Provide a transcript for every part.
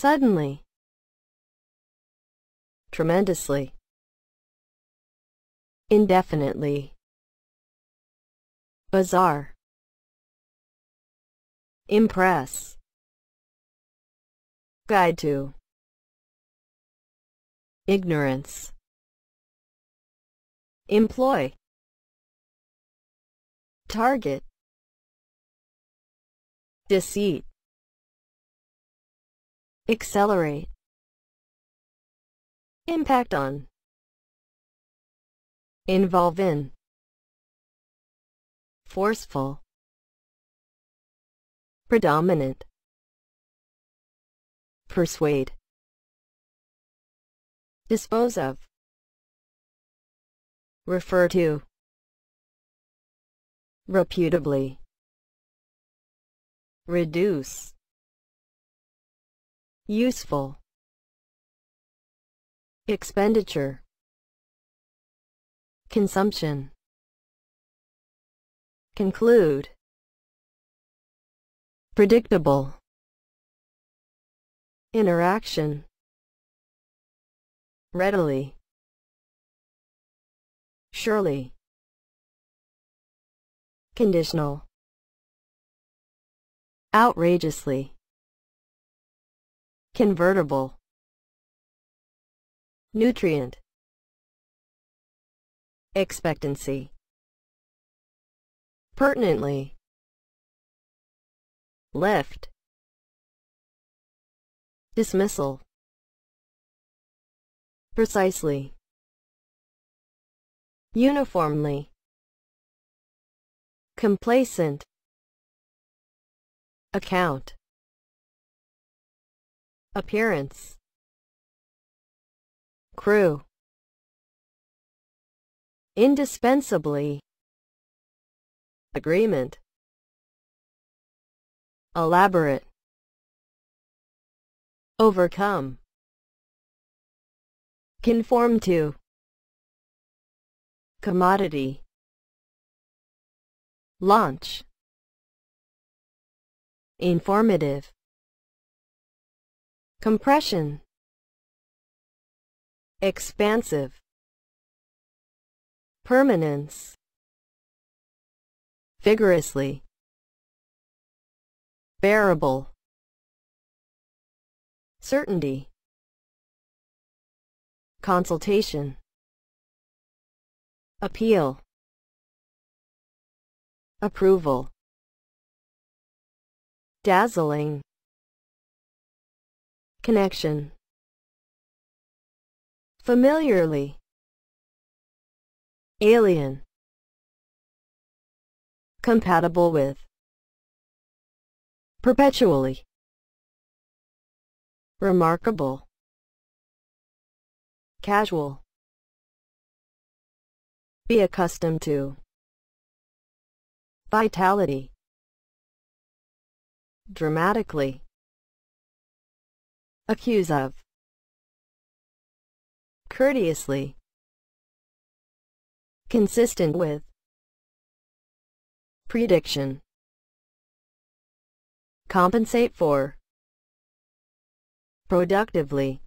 Suddenly. Tremendously. Indefinitely. Bizarre. Impress. Guide to. Ignorance. Employ. Target. Deceit. Accelerate. Impact on. Involve in. Forceful. Predominant. Persuade. Dispose of. Refer to. Reputably. Reduce. Useful. Expenditure. Consumption. Conclude. Predictable. Interaction. Readily. Surely. Conditional. Outrageously. Convertible. Nutrient. Expectancy. Pertinently. Left. Dismissal. Precisely. Uniformly. Complacent. Account. Appearance Crew Indispensably Agreement Elaborate Overcome Conform to Commodity Launch Informative compression, expansive, permanence, vigorously, bearable, certainty, consultation, appeal, approval, dazzling, Connection. Familiarly. Alien. Compatible with. Perpetually. Remarkable. Casual. Be accustomed to. Vitality. Dramatically accuse of courteously consistent with prediction compensate for productively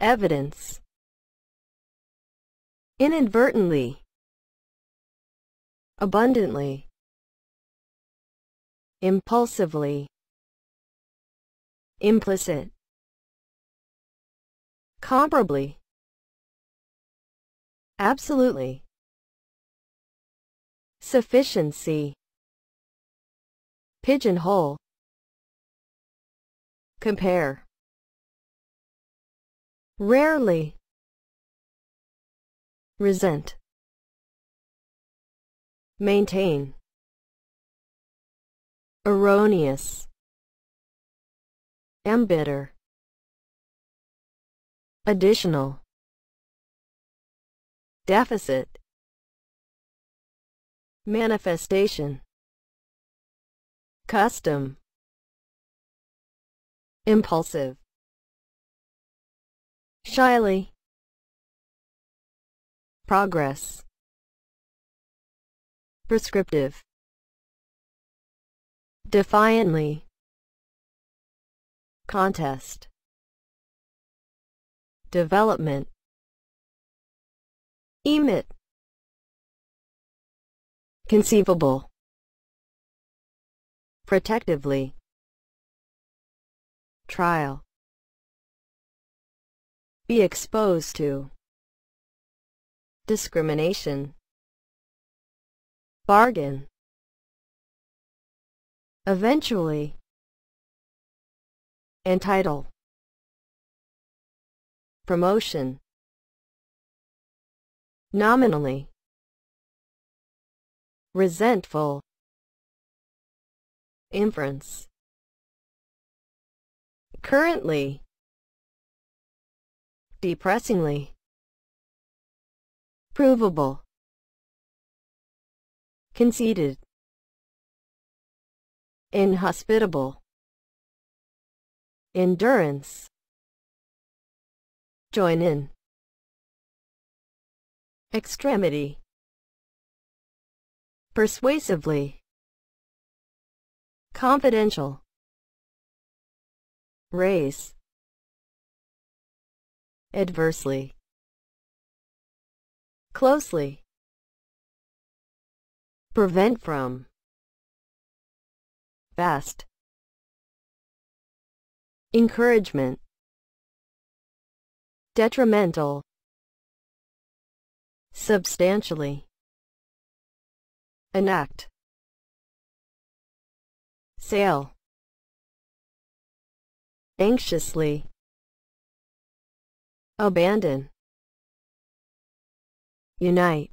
evidence inadvertently abundantly impulsively implicit comparably absolutely sufficiency pigeonhole compare rarely resent maintain erroneous Am Additional. Deficit. Manifestation. Custom. Impulsive. Shyly. Progress. Prescriptive. Defiantly contest development emit conceivable protectively trial be exposed to discrimination bargain eventually and title. Promotion. Nominally. Resentful. Inference. Currently. Depressingly. Provable. Conceited. Inhospitable endurance. Join in. Extremity. Persuasively. Confidential. Race. Adversely. Closely. Prevent from. Fast encouragement detrimental substantially enact sale anxiously abandon unite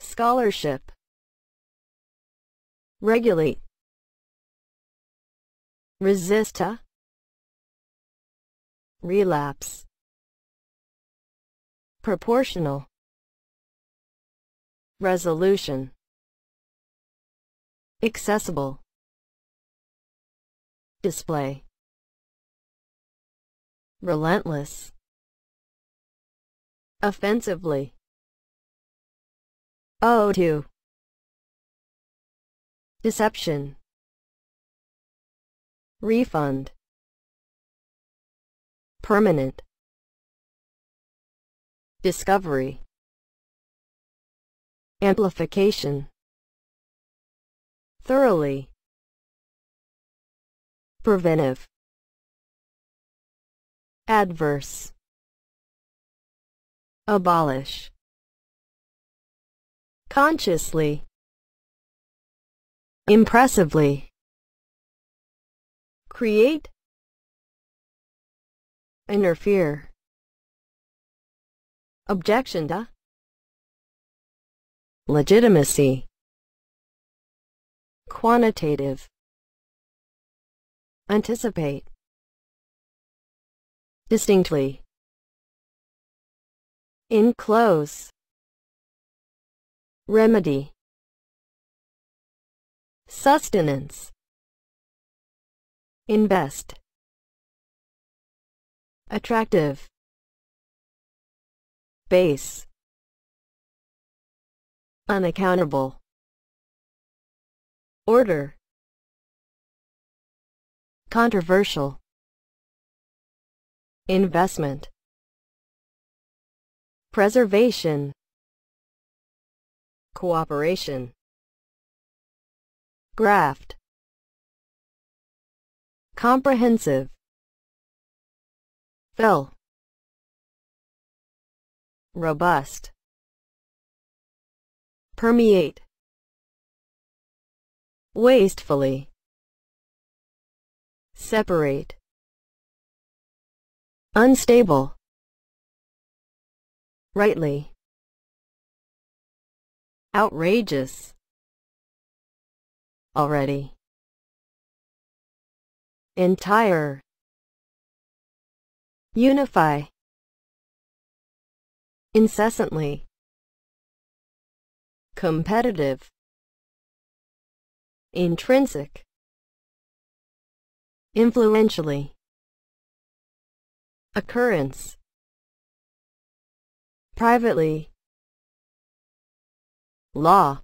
scholarship regulate resista relapse proportional resolution accessible display relentless offensively O2 deception refund permanent discovery amplification thoroughly preventive adverse abolish consciously impressively create, interfere, objection to, legitimacy, quantitative, anticipate, distinctly, in close, remedy, sustenance, Invest. Attractive. Base. Unaccountable. Order. Controversial. Investment. Preservation. Cooperation. Graft. Comprehensive. Fill. Robust. Permeate. Wastefully. Separate. Unstable. Rightly. Outrageous. Already entire unify incessantly competitive intrinsic influentially occurrence privately law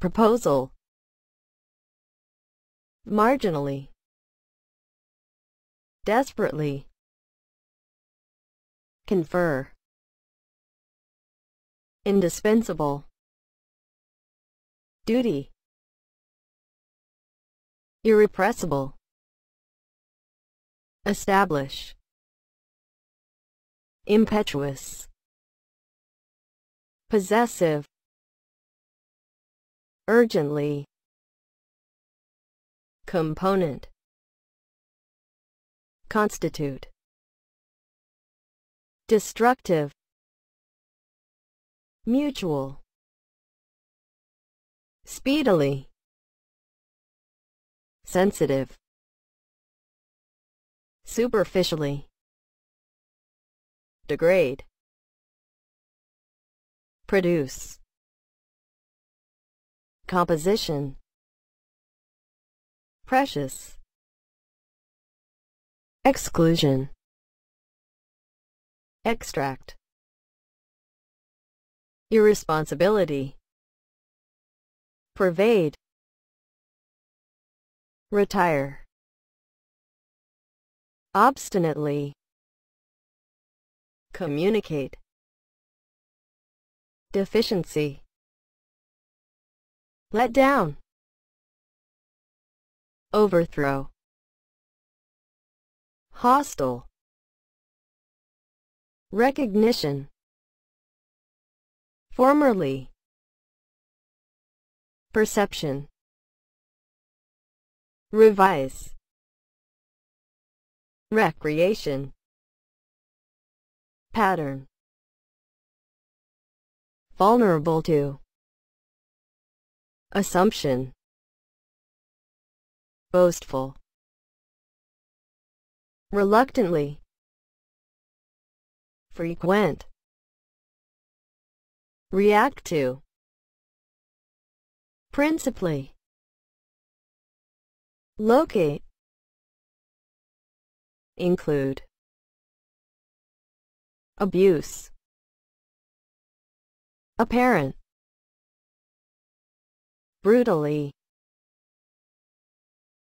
proposal marginally, desperately, confer, indispensable, duty, irrepressible, establish, impetuous, possessive, urgently, component constitute destructive mutual speedily sensitive superficially degrade produce composition precious exclusion extract irresponsibility pervade retire obstinately communicate deficiency let down overthrow hostile recognition formerly perception revise recreation pattern vulnerable to assumption boastful. Reluctantly. Frequent. React to. Principally. Locate. Include. Abuse. Apparent. Brutally.